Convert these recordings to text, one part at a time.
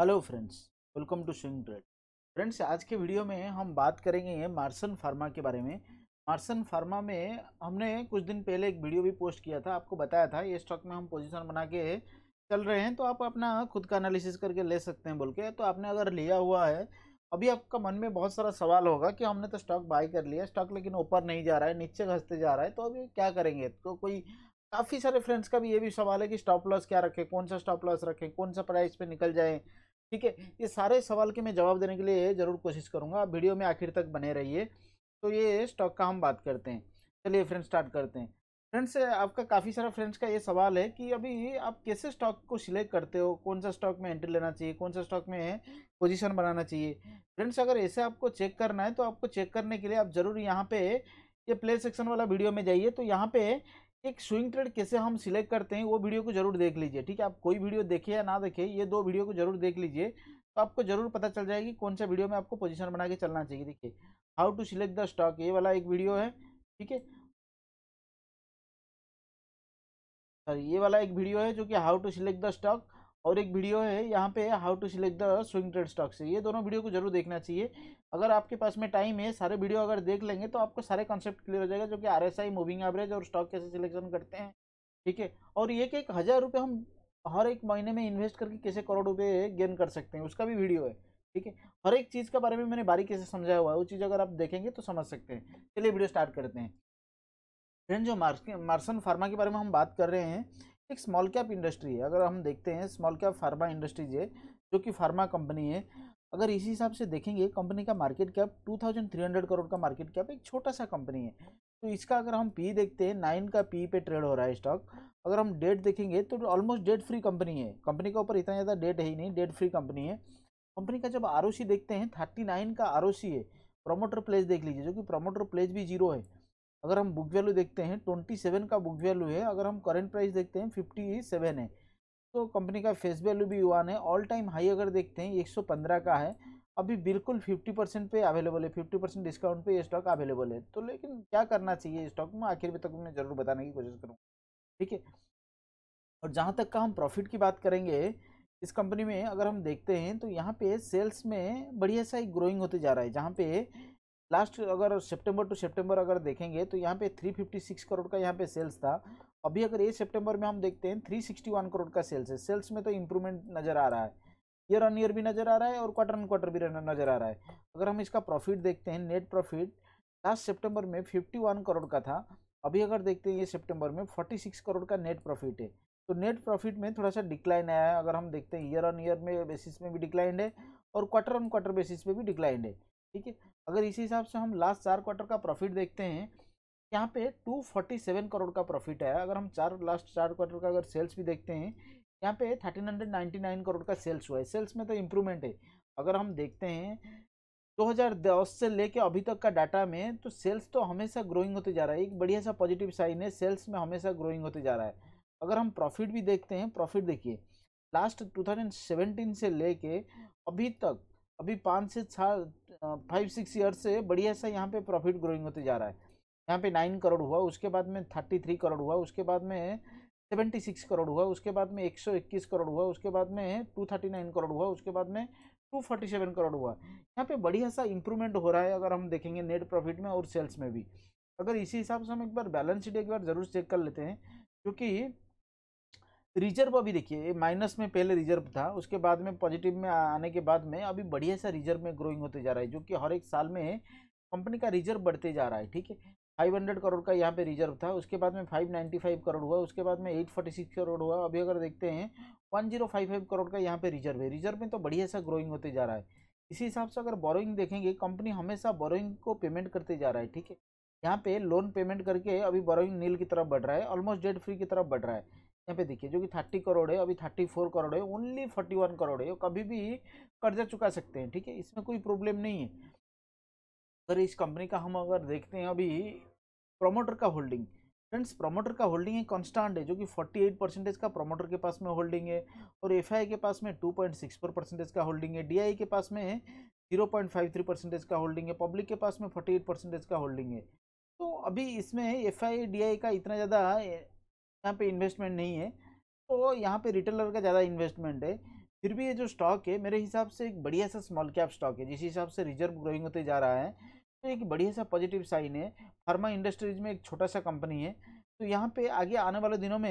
hello friends welcome to swing trade friends आज के video में हम बात करेंगे मार्सन फार्मा के बारे में मार्सन फार्मा में हमने कुछ दिन पहले एक वीडियो भी पोस्ट किया था आपको बताया था ये स्टॉक में हम पोजीशन बना के चल रहे हैं तो आप अपना खुद का एनालिसिस करके ले सकते हैं बोल के तो आपने अगर लिया हुआ है अभी आपका मन में बहुत सारा सवाल होगा कि हमने तो स्टॉक बाय कर लिया स्टॉक लेकिन ऊपर नहीं जा रहा है नीचे घसते जा रहा है तो अभी क्या करेंगे तो कोई काफ़ी सारे फ्रेंड्स का भी ये भी सवाल है कि स्टॉप लॉस क्या रखें कौन सा स्टॉप लॉस रखें कौन सा प्राइस पे निकल जाए ठीक है ये सारे सवाल के मैं जवाब देने के लिए ज़रूर कोशिश करूँगा आप वीडियो में आखिर तक बने रहिए तो ये स्टॉक का हम बात करते हैं चलिए फ्रेंड्स स्टार्ट करते हैं फ्रेंड्स आपका काफ़ी सारा फ्रेंड्स का ये सवाल है कि अभी आप कैसे स्टॉक को सिलेक्ट करते हो कौन सा स्टॉक में एंट्री लेना चाहिए कौन सा स्टॉक में पोजीशन बनाना चाहिए फ्रेंड्स अगर ऐसे आपको चेक करना है तो आपको चेक करने के लिए आप ज़रूर यहाँ पे ये प्ले सेक्शन वाला वीडियो में जाइए तो यहाँ पे एक स्विंग ट्रेड कैसे हम सिलेक्ट करते हैं वो वीडियो को जरूर देख लीजिए ठीक है आप कोई वीडियो देखे या ना देखे ये दो वीडियो को जरूर देख लीजिए तो आपको जरूर पता चल जाएगी कौन सा वीडियो में आपको पोजीशन बना के चलना चाहिए देखिए how to select the stock ये वाला एक वीडियो है ठीक है सॉरी ये वाला एक वीडियो है जो कि how to select the stock और एक वीडियो है यहाँ पे how to select the swing trade stocks ये दोनों वीडियो को जरूर देखना चाहिए अगर आपके पास में टाइम है सारे वीडियो अगर देख लेंगे तो आपको सारे कॉन्सेप्ट क्लियर हो जाएगा जो कि R S I moving average और स्टॉक कैसे सिलेक्शन करते हैं ठीक है और एक एक हज़ार रुपये हम हर एक महीने में इन्वेस्ट करके कैसे करोड़ रुपये गेन कर सकते हैं उसका भी वीडियो है ठीक है हर एक चीज़ के बारे में मैंने बारीकी से समझाया हुआ है वो चीज़ अगर आप देखेंगे तो समझ सकते हैं चलिए वीडियो स्टार्ट करते हैं फ्रेंड जो मार्सन फार्मा के बारे में हम बात कर रहे हैं एक स्मॉल कैप इंडस्ट्री है अगर हम देखते हैं स्मॉल कैप फार्मा इंडस्ट्रीज है जो कि फार्मा कंपनी है अगर इसी हिसाब से देखेंगे कंपनी का मार्केट कैप 2300 करोड़ का मार्केट कैप एक छोटा सा कंपनी है तो इसका अगर हम पी देखते हैं नाइन का पी पे ट्रेड हो रहा है स्टॉक अगर हम डेट देखेंगे तो ऑलमोस्ट डेट फ्री कंपनी है कंपनी के ऊपर इतना ज़्यादा डेट है ही नहीं डेट फ्री कंपनी है कंपनी का जब आर देखते हैं थर्टी नाइन का आर है प्रोमोटर प्लेस देख लीजिए जो कि प्रोमोटर प्लेस भी जीरो है अगर हम बुक वैल्यू देखते हैं ट्वेंटी सेवन का बुक वैल्यू है अगर हम करंट प्राइस देखते हैं फिफ्टी सेवन है तो कंपनी का फेस वैल्यू भी वन है ऑल टाइम हाई अगर देखते हैं एक सौ पंद्रह का है अभी बिल्कुल फिफ्टी परसेंट पे अवेलेबल है फिफ्टी परसेंट डिस्काउंट पे ये स्टॉक अवेलेबल है तो लेकिन क्या करना चाहिए स्टॉक में आखिर में तक मैं ज़रूर बताने की कोशिश करूँगा ठीक है और जहाँ तक का हम प्रॉफिट की बात करेंगे इस कंपनी में अगर हम देखते हैं तो यहाँ पे सेल्स में बढ़िया सा एक ग्रोइंग होते जा रहा है जहाँ पे लास्ट अगर सितंबर टू सितंबर अगर देखेंगे तो यहाँ पे 356 करोड़ का यहाँ पे सेल्स था अभी अगर ये सितंबर में हम देखते हैं 361 करोड़ का सेल्स है सेल्स में तो इम्प्रूवमेंट नज़र आ रहा है ईयर ऑन ईयर भी नज़र आ रहा है और क्वार्टर ऑन क्वार्टर भी नज़र आ रहा है अगर हम इसका प्रॉफिट देखते हैं नेट प्रॉफिट लास्ट सेप्टेम्बर में फिफ्टी करोड़ का था अभी अगर देखते हैं ये सेप्टेम्बर में फोर्टी करोड़ का नेट प्रॉफिट है तो नेट प्रॉफिट में थोड़ा सा डिक्लाइन आया है अगर हम देखते हैं ईयर ऑन ईयर में बेसिस में भी डिक्लाइंड है और क्वार्टर ऑन क्वार्टर बेसिस पे भी डिक्लाइंड है ठीक है अगर इसी हिसाब से हम लास्ट चार क्वार्टर का प्रॉफिट देखते हैं यहाँ पे 247 करोड़ का प्रॉफिट है अगर हम चार लास्ट चार क्वार्टर का अगर सेल्स भी देखते हैं यहाँ पे 1399 करोड़ का सेल्स हुआ है सेल्स में तो इम्प्रूवमेंट है अगर हम देखते हैं 2010 से लेके अभी तक का डाटा में तो सेल्स तो हमेशा ग्रोइंग होते जा रहा है एक बढ़िया सा पॉजिटिव साइन है सेल्स में हमेशा ग्रोइंग होते जा रहा है अगर हम प्रॉफिट भी देखते हैं प्रॉफिट देखिए लास्ट 2017 से लेके अभी तक अभी पाँच से छः फाइव सिक्स ईयर से बढ़िया सा यहाँ पे प्रॉफिट ग्रोइंग होते जा रहा है यहाँ पे नाइन करोड़ हुआ उसके बाद में थर्टी थ्री करोड़ हुआ उसके बाद में सेवेंटी सिक्स करोड़ हुआ उसके बाद में एक सौ इक्कीस करोड़ हुआ उसके बाद में टू थर्टी नाइन करोड़ हुआ उसके बाद में टू फोर्टी सेवन करोड़ हुआ यहाँ पे बढ़िया सा इंप्रूवमेंट हो रहा है अगर हम देखेंगे नेट प्रॉफिट में और सेल्स में भी अगर इसी हिसाब से हम एक बार बैलेंस शीट एक बार ज़रूर चेक कर लेते हैं क्योंकि रिजर्व अभी देखिए माइनस में पहले रिजर्व था उसके बाद में पॉजिटिव में आने के बाद में अभी बढ़िया सा रिजर्व में ग्रोइंग होते जा रहा है जो कि हर एक साल में कंपनी का रिजर्व बढ़ते जा रहा है ठीक है फाइव हंड्रेड करोड़ का यहाँ पे रिजर्व था उसके बाद में फाइव नाइन्टी फाइव करोड़ हुआ उसके बाद में एट फोर्टी सिक्स करोड़ हुआ अभी अगर देखते हैं one zero five five crore का यहाँ पे रिजर्व है रिजर्व में तो बढ़िया सा ग्रोइंग होते जा रहा है इसी हिसाब से अगर बोरोइंग देखेंगे कंपनी हमेशा बोरोइंग को पेमेंट करते जा रहा है ठीक है यहाँ पे लोन पेमेंट करके अभी बोरोइंग नील की तरफ बढ़ रहा है ऑलमोस्ट डेट फ्री की तरफ बढ़ रहा है यहाँ पे देखिए जो कि थर्टी करोड़ है अभी थर्टी फोर करोड़ है ओनली फोर्टी वन करोड़ है कभी भी कर्जा चुका सकते हैं ठीक है इसमें कोई प्रॉब्लम नहीं है अगर इस कंपनी का हम अगर देखते हैं अभी प्रोमोटर का होल्डिंग फ्रेंड्स प्रोमोटर का होल्डिंग है कॉन्स्टांट है जो कि 48 परसेंटेज का प्रोमोटर के पास में होल्डिंग है और एफ के पास में 2.64 परसेंटेज का होल्डिंग है डी के पास में zero point five three percentage का होल्डिंग है पब्लिक के पास में फोर्टी एट परसेंटेज का होल्डिंग है तो अभी इसमें एफ आई डी आई का इतना ज़्यादा यहाँ पे इन्वेस्टमेंट नहीं है तो यहाँ पे रिटेलर का ज़्यादा इन्वेस्टमेंट है फिर भी ये जो स्टॉक है मेरे हिसाब से एक बढ़िया सा स्मॉल कैप स्टॉक है जिस हिसाब से रिजर्व ग्रोइंग होते जा रहा है तो एक बढ़िया सा पॉजिटिव साइन है फार्मा इंडस्ट्रीज में एक छोटा सा कंपनी है तो यहाँ पे आगे आने वाले दिनों में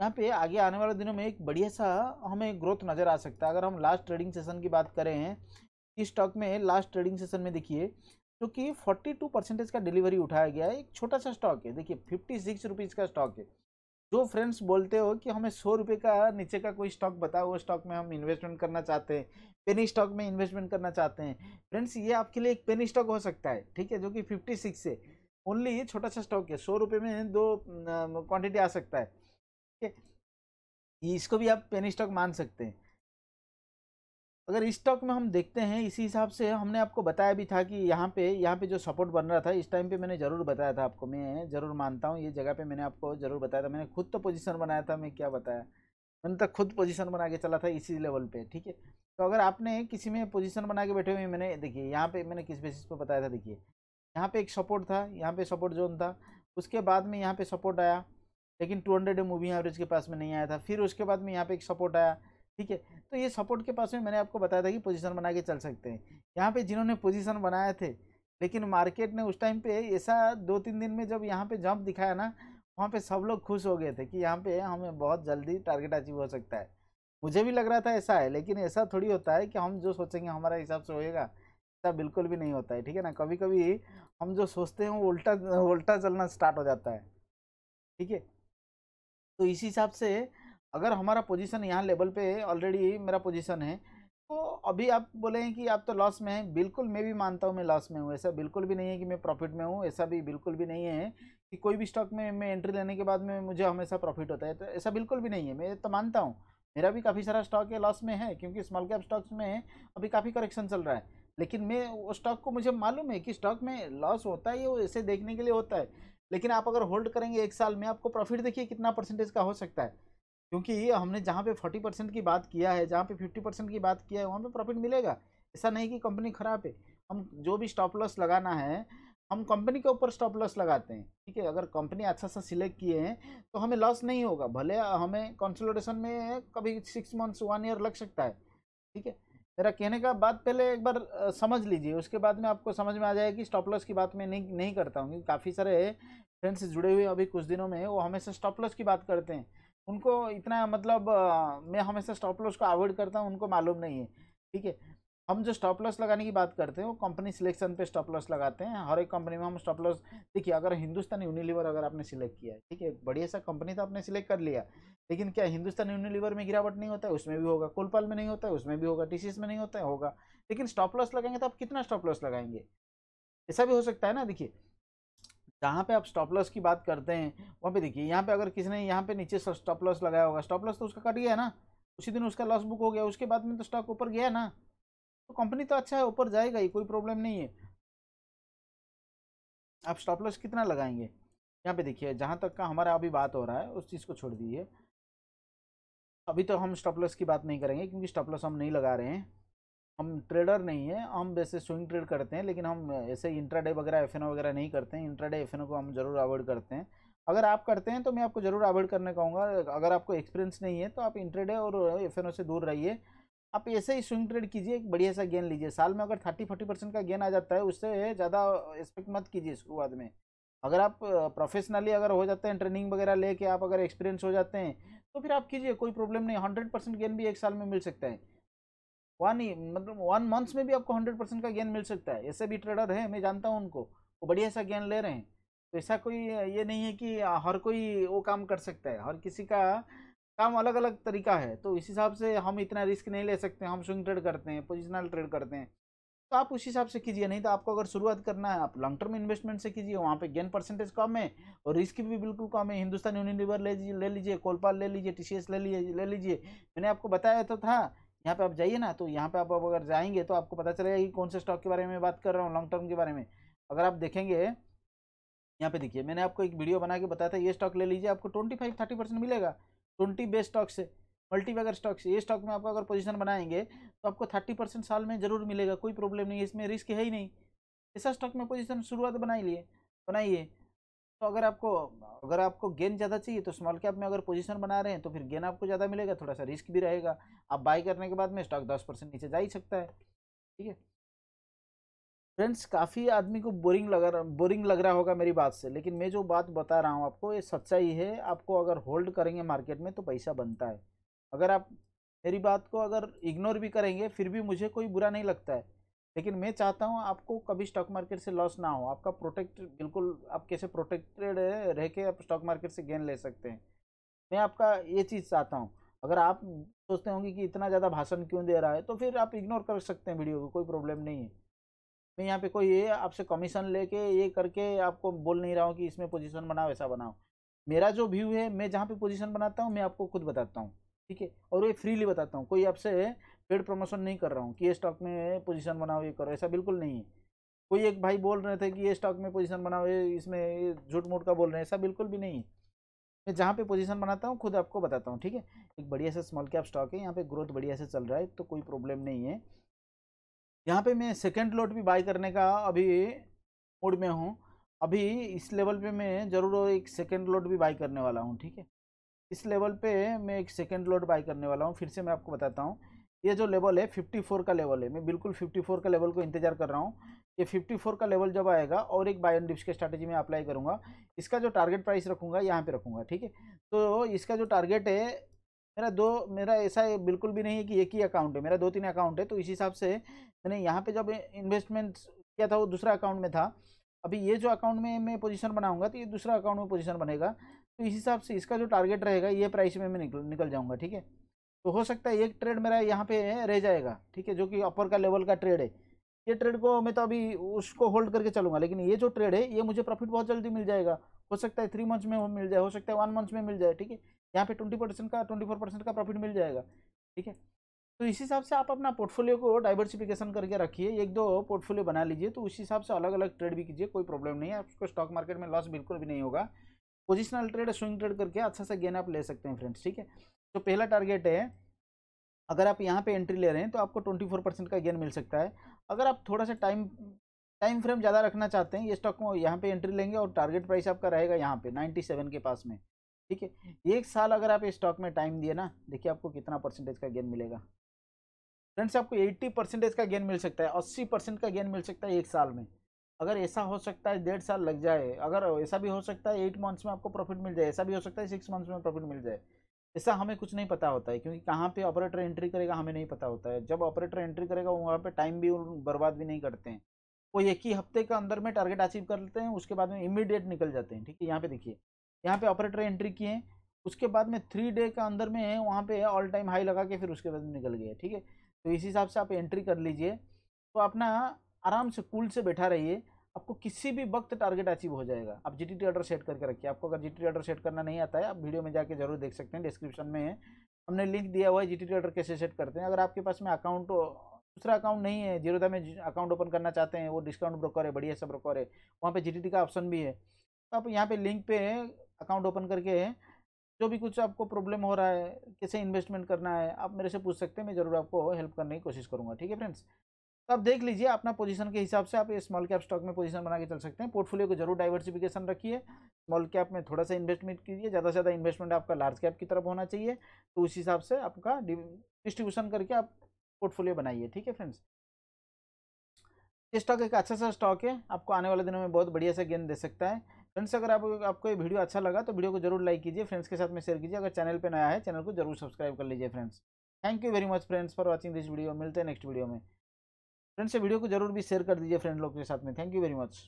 यहाँ पे आगे आने वाले दिनों में एक बढ़िया सा हमें ग्रोथ नज़र आ सकता है अगर हम लास्ट ट्रेडिंग सेशन की बात करें इस स्टॉक में लास्ट ट्रेडिंग सेशन में देखिए क्योंकि फोर्टी टू परसेंटेज का डिलीवरी उठाया गया है एक छोटा सा स्टॉक है देखिए फिफ्टी सिक्स रुपीज़ का स्टॉक है जो फ्रेंड्स बोलते हो कि हमें सौ रुपये का नीचे का कोई स्टॉक बताओ वो स्टॉक में हम इन्वेस्टमेंट करना चाहते हैं पेनी स्टॉक में इन्वेस्टमेंट करना चाहते हैं फ्रेंड्स ये आपके लिए एक पेनी स्टॉक हो सकता है ठीक है जो कि फिफ्टी सिक्स है ओनली छोटा सा स्टॉक है सौ रुपये में दो क्वान्टिटी आ सकता है ठीक है इसको भी आप पेनी स्टॉक मान सकते हैं अगर स्टॉक में हम देखते हैं इसी हिसाब से हमने आपको बताया भी था कि यहाँ पे यहाँ पे जो सपोर्ट बन रहा था इस टाइम पे मैंने ज़रूर बताया था आपको मैं ज़रूर मानता हूँ ये जगह पे मैंने आपको ज़रूर बताया था मैंने खुद तो पोजीशन बनाया था मैं क्या बताया मैंने तो खुद पोजीशन बना के चला था इसी लेवल पर ठीक है तो अगर आपने किसी में पोजिशन बना के बैठे हुए मैंने देखिए यहाँ पर मैंने किस बेसिस पर बताया था देखिए यहाँ पर एक सपोर्ट था यहाँ पर सपोर्ट जोन था उसके बाद में यहाँ पर सपोर्ट आया लेकिन टू हंड्रेड मूविंग एवरेज के पास में नहीं आया था फिर उसके बाद में यहाँ पर एक सपोर्ट आया ठीक है तो ये सपोर्ट के पास में मैंने आपको बताया था कि पोजीशन बना के चल सकते हैं यहाँ पे जिन्होंने पोजीशन बनाए थे लेकिन मार्केट ने उस टाइम पे ऐसा दो तीन दिन में जब यहाँ पे जंप दिखाया ना वहाँ पे सब लोग खुश हो गए थे कि यहाँ पे हमें बहुत जल्दी टारगेट अचीव हो सकता है मुझे भी लग रहा था ऐसा है लेकिन ऐसा थोड़ी होता है कि हम जो सोचेंगे हमारा हिसाब से होएगा ऐसा बिल्कुल भी नहीं होता है ठीक है ना कभी कभी हम जो सोचते हैं वो उल्टा उल्टा चलना स्टार्ट हो जाता है ठीक है तो इसी हिसाब से अगर हमारा पोजीशन यहाँ लेवल पे ऑलरेडी मेरा पोजीशन है तो अभी आप बोले हैं कि आप तो लॉस में हैं बिल्कुल मैं भी मानता हूँ मैं लॉस में हूँ ऐसा बिल्कुल भी नहीं है कि मैं प्रॉफिट में हूँ ऐसा भी बिल्कुल भी नहीं है कि कोई भी स्टॉक में मैं एंट्री लेने के बाद में मुझे हमेशा प्रॉफिट होता है तो ऐसा बिल्कुल भी नहीं है मैं तो मानता हूँ मेरा भी काफ़ी सारा स्टॉक है लॉस में है क्योंकि स्मॉल कैप स्टॉक्स में अभी काफ़ी करेक्शन चल रहा है लेकिन मैं वो स्टॉक को मुझे मालूम है कि स्टॉक में लॉस होता है वो ऐसे देखने के लिए होता है लेकिन आप अगर होल्ड करेंगे एक साल में आपको प्रॉफिट देखिए कितना परसेंटेज का हो सकता है क्योंकि हमने जहाँ पे फोर्टी परसेंट की बात किया है जहाँ पे फिफ्टी परसेंट की बात किया है वहाँ पे प्रॉफिट मिलेगा ऐसा नहीं कि कंपनी ख़राब है हम जो भी स्टॉप लॉस लगाना है हम कंपनी के ऊपर स्टॉप लॉस लगाते हैं ठीक है अगर कंपनी अच्छा सा सिलेक्ट किए हैं तो हमें लॉस नहीं होगा भले हमें कंसल्टेशन में कभी सिक्स मंथ्स वन ईयर लग सकता है ठीक है मेरा कहने का बात पहले एक बार समझ लीजिए उसके बाद में आपको समझ में आ जाएगा कि स्टॉप लॉस की बात मैं नहीं नहीं करता हूँ काफ़ी सारे फ्रेंड्स जुड़े हुए अभी कुछ दिनों में वो हमेशा स्टॉप लॉस की बात करते हैं उनको इतना मतलब मैं हमेशा स्टॉप लॉस को अवॉइड करता हूँ उनको मालूम नहीं है ठीक है हम जो स्टॉप लॉस लगाने की बात करते हैं वो कंपनी सिलेक्शन पे स्टॉप लॉस लगाते हैं हर एक कंपनी में हम स्टॉप लॉस देखिए अगर हिंदुस्तान यूनिलीवर अगर आपने सिलेक्ट किया है ठीक है बढ़िया सा कंपनी तो आपने सिलेक्ट कर लिया लेकिन क्या हिंदुस्तान यूनिलीवर में गिरावट नहीं होता है उसमें भी होगा कोलपाल में नहीं होता है उसमें भी होगा टी में नहीं होता है होगा लेकिन स्टॉप लॉस लगाएंगे तो आप कितना स्टॉप लॉस लगाएंगे ऐसा भी हो सकता है ना देखिए जहाँ पे आप स्टॉप लॉस की बात करते हैं वहाँ पे देखिए यहाँ पे अगर किसी ने यहाँ पे नीचे स्टॉप लॉस लगाया होगा स्टॉप लॉस तो उसका कट गया ना उसी दिन उसका लॉस बुक हो गया उसके बाद में तो स्टॉक ऊपर गया ना तो कंपनी तो अच्छा है ऊपर जाएगा ही कोई प्रॉब्लम नहीं है आप स्टॉप लॉस कितना लगाएंगे यहाँ पे देखिए जहाँ तक का हमारा अभी बात हो रहा है उस चीज़ को छोड़ दीजिए अभी तो हम स्टॉप लॉस की बात नहीं करेंगे क्योंकि स्टॉप लॉस हम नहीं लगा रहे हैं हम ट्रेडर नहीं है हम वैसे स्विंग ट्रेड करते हैं लेकिन हम ऐसे इंट्राडे वगैरह एफ वगैरह नहीं करते हैं इंट्राडे एफ को हम जरूर अवॉइड करते हैं अगर आप करते हैं तो मैं आपको ज़रूर अवॉइड करने कहूँगा अगर आपको एक्सपीरियंस नहीं है तो आप इंट्राडे और एफ से दूर रहिए आप ऐसे ही स्विंग ट्रेड कीजिए एक बढ़िया सा गेन लीजिए साल में अगर थर्टी फोर्टी परसेंट का गेन आ जाता है उससे ज़्यादा एक्सपेक्ट मत कीजिए शुरुआत में अगर आप प्रोफेशनली अगर हो जाते हैं ट्रेनिंग वगैरह लेके आप अगर एक्सपीरियंस हो जाते हैं तो फिर आप कीजिए कोई प्रॉब्लम नहीं हंड्रेड परसेंट गेन भी एक साल में मिल सकता है वन e, मतलब वन मंथ्स में भी आपको हंड्रेड परसेंट का गेन मिल सकता है ऐसे भी ट्रेडर है मैं जानता हूँ उनको वो बढ़िया सा गेन ले रहे हैं तो ऐसा कोई ये नहीं है कि हर कोई वो काम कर सकता है हर किसी का काम अलग अलग तरीका है तो इस हिसाब से हम इतना रिस्क नहीं ले सकते हम स्विंग ट्रेड करते हैं पोजिशनल ट्रेड करते हैं तो आप उस हिसाब से कीजिए नहीं तो आपको अगर शुरुआत करना है आप लॉन्ग टर्म इन्वेस्टमेंट से कीजिए वहाँ पे गेन परसेंटेज कम है और रिस्क भी बिल्कुल कम है हिंदुस्तान यूनिवर ले लीजिए ले लीजिए कोलपाल ले लीजिए टी ले लीजिए ले लीजिए मैंने आपको बताया तो था यहाँ पे आप जाइए ना तो यहाँ पे आप अगर जाएंगे तो आपको पता चलेगा कि कौन से स्टॉक के बारे में बात कर रहा हूँ लॉन्ग टर्म के बारे में अगर आप देखेंगे यहाँ पे देखिए मैंने आपको एक वीडियो बना के बताया था ये स्टॉक ले लीजिए आपको ट्वेंटी फाइव थर्टी परसेंट मिलेगा ट्वेंटी बेस्ट स्टॉक से मल्टीवैगर स्टॉक से ये स्टॉक में आपका अगर पोजिशन बनाएंगे तो आपको थर्टी परसेंट साल में जरूर मिलेगा कोई प्रॉब्लम नहीं है इसमें रिस्क है ही नहीं ऐसा स्टॉक में पोजिशन शुरुआत बनाइए बनाइए तो अगर आपको अगर आपको गेन ज़्यादा चाहिए तो स्मॉल कैप में अगर पोजीशन बना रहे हैं तो फिर गेन आपको ज़्यादा मिलेगा थोड़ा सा रिस्क भी रहेगा आप बाई करने के बाद में स्टॉक दस परसेंट नीचे जा ही सकता है ठीक है फ्रेंड्स काफ़ी आदमी को बोरिंग लग रहा बोरिंग लग रहा होगा मेरी बात से लेकिन मैं जो बात बता रहा हूँ आपको ये सच्चाई है आपको अगर होल्ड करेंगे मार्केट में तो पैसा बनता है अगर आप मेरी बात को अगर इग्नोर भी करेंगे फिर भी मुझे कोई बुरा नहीं लगता है लेकिन मैं चाहता हूँ आपको कभी स्टॉक मार्केट से लॉस ना हो आपका प्रोटेक्ट बिल्कुल आप कैसे प्रोटेक्टेड रह के आप स्टॉक मार्केट से गेन ले सकते हैं मैं आपका ये चीज़ चाहता हूँ अगर आप सोचते होंगे कि इतना ज़्यादा भाषण क्यों दे रहा है तो फिर आप इग्नोर कर सकते हैं वीडियो को कोई प्रॉब्लम नहीं है मैं यहाँ पे कोई ये आपसे कमीशन लेके ये करके आपको बोल नहीं रहा हूँ कि इसमें पोजीशन बनाओ ऐसा बनाओ मेरा जो व्यू है मैं जहाँ पे पोजीशन बनाता हूँ मैं आपको खुद बताता हूँ ठीक है और ये फ्रीली बताता हूँ कोई आपसे पेड प्रमोशन नहीं कर रहा हूँ कि ये स्टॉक में पोजीशन बनाओ ये करो ऐसा बिल्कुल नहीं है कोई एक भाई बोल रहे थे कि ये स्टॉक में पोजीशन बनाओ ये इसमें झूठ मूठ का बोल रहे हैं ऐसा बिल्कुल भी नहीं है मैं जहाँ पे पोजीशन बनाता हूँ खुद आपको बताता हूँ ठीक है एक बढ़िया से स्मॉल कैप स्टॉक है यहाँ पे ग्रोथ बढ़िया से चल रहा है तो कोई प्रॉब्लम नहीं है यहाँ पर मैं सेकेंड लोट भी बाई करने का अभी मूड में हूँ अभी इस लेवल पे मैं ज़रूर एक सेकेंड लोट भी बाई करने वाला हूँ ठीक है इस लेवल पे मैं एक सेकेंड लोट बाई करने वाला हूँ फिर से मैं आपको बताता हूँ ये जो लेवल है 54 का लेवल है मैं बिल्कुल 54 का लेवल को इंतजार कर रहा हूँ ये 54 का लेवल जब आएगा और एक बाय एंड डिप्स के स्ट्रैटेजी में अप्लाई करूँगा इसका जो टारगेट प्राइस रखूँगा यहाँ पे रखूँगा ठीक है तो इसका जो टारगेट है मेरा दो मेरा ऐसा बिल्कुल भी नहीं है कि एक ही अकाउंट है मेरा दो तीन अकाउंट है तो इस हिसाब से मैंने यहाँ पे जब इन्वेस्टमेंट किया था वो दूसरा अकाउंट में था अभी ये जो अकाउंट में मैं पोजीशन बनाऊंगा तो ये दूसरा अकाउंट में पोजीशन बनेगा तो इस हिसाब से इसका जो टारगेट रहेगा ये प्राइस में मैं निकल निकल जाऊँगा ठीक है तो हो सकता है एक ट्रेड मेरा यहाँ पे रह जाएगा ठीक है जो कि अपर का लेवल का ट्रेड है ये ट्रेड को मैं तो अभी उसको होल्ड करके चलूंगा लेकिन ये जो ट्रेड है ये मुझे प्रॉफिट बहुत जल्दी मिल जाएगा हो सकता है थ्री मंथ्स में मिल जाए हो सकता है वन मंथ्स में मिल जाए ठीक है यहाँ पे ट्वेंटी परसेंट का ट्वेंटी फोर परसेंट का प्रॉफिट मिल जाएगा ठीक है तो इस हिसाब से आप अपना पोर्टफोलियो को डाइवर्सिफिकेशन करके रखिए एक दो पोर्टफोलियो बना लीजिए तो उस हिसाब से अलग अलग ट्रेड भी कीजिए कोई प्रॉब्लम नहीं है आपको स्टॉक मार्केट में लॉस बिल्कुल भी नहीं होगा पोजिशनल ट्रेड स्विंग ट्रेड करके अच्छा सा गेन आप ले सकते हैं फ्रेंड्स ठीक है तो पहला टारगेट है अगर आप यहाँ पे एंट्री ले रहे हैं तो आपको ट्वेंटी फोर परसेंट का गेन मिल सकता है अगर आप थोड़ा सा टाइम टाइम फ्रेम ज़्यादा रखना चाहते हैं ये स्टॉक को यहाँ पे एंट्री लेंगे और टारगेट प्राइस आपका रहेगा यहाँ पे 97 के पास में ठीक है एक साल अगर आप इस स्टॉक में टाइम दिए ना देखिए आपको कितना परसेंटेज का गेन मिलेगा फ्रेंड्स आपको एट्टी परसेंटेज का गेन मिल सकता है अस्सी परसेंट का गेन मिल सकता है एक साल में अगर ऐसा हो सकता है डेढ़ साल लग जाए अगर ऐसा भी हो सकता है एट मंथ्स में आपको प्रॉफिट मिल जाए ऐसा भी हो सकता है सिक्स मंथ्स में प्रॉफिट मिल जाए ऐसा हमें कुछ नहीं पता होता है क्योंकि कहाँ पे ऑपरेटर एंट्री करेगा हमें नहीं पता होता है जब ऑपरेटर एंट्री करेगा वहाँ पे टाइम भी बर्बाद भी नहीं करते हैं वो एक ही हफ्ते के अंदर में टारगेट अचीव कर लेते हैं उसके बाद में इमीडिएट निकल जाते हैं ठीक है यहाँ पे देखिए यहाँ पे ऑपरेटर एंट्री किए उसके बाद में थ्री डे के अंदर में वहाँ पे ऑल टाइम हाई लगा के फिर उसके बाद में निकल गए ठीक है तो इस हिसाब से आप एंट्री कर लीजिए तो अपना आराम से कूल से बैठा रहिए आपको किसी भी वक्त टारगेट अचीव हो जाएगा आप जी टी ऑर्डर सेट करके रखिए आपको अगर जी टी ऑर्डर सेट करना नहीं आता है आप वीडियो में जाकर जरूर देख सकते हैं डिस्क्रिप्शन में है हमने लिंक दिया हुआ है जी टी ऑर्डर कैसे सेट करते हैं अगर आपके पास में अकाउंट दूसरा अकाउंट नहीं है जीरोधा में अकाउंट ओपन करना चाहते हैं वो डिस्काउंट ब्रोकर है बढ़िया सा ब्रोकर है वहाँ पे जी का ऑप्शन भी है तो आप यहाँ पे लिंक पे अकाउंट ओपन करके जो भी कुछ आपको प्रॉब्लम हो रहा है कैसे इन्वेस्टमेंट करना है आप मेरे से पूछ सकते हैं मैं ज़रूर आपको हेल्प करने की कोशिश करूँगा ठीक है फ्रेंड्स तो आप देख लीजिए अपना पोजीशन के हिसाब से आप स्मॉल कैप स्टॉक में पोजीशन बना के चल सकते हैं पोर्टफोलियो को जरूर डाइवर्सिफिकेशन रखिए स्मॉल कैप में थोड़ा सा इन्वेस्टमेंट कीजिए ज़्यादा से ज़्यादा इन्वेस्टमेंट आपका लार्ज कैप की तरफ होना चाहिए तो उस हिसाब से आपका डिस्ट्रीब्यूशन करके आप पोर्टफोलियो बनाइए ठीक है फ्रेंड्स ये स्टॉक एक अच्छा सा स्टॉक है आपको आने वाले दिनों में बहुत बढ़िया सा गेंद दे सकता है फ्रेंड्स अगर आप, आपको ये वीडियो अच्छा लगा तो वीडियो को जरूर लाइक कीजिए फ्रेंड्स के साथ में शेयर कीजिए अगर चैनल पर नया है चैनल को जरूर सब्सक्राइब कर लीजिए friends thank you very much friends for watching this video मिलते हैं नेक्स्ट वीडियो में फ्रेंड्स से वीडियो को जरूर भी शेयर कर दीजिए फ्रेंड लोग के साथ में थैंक यू वेरी मच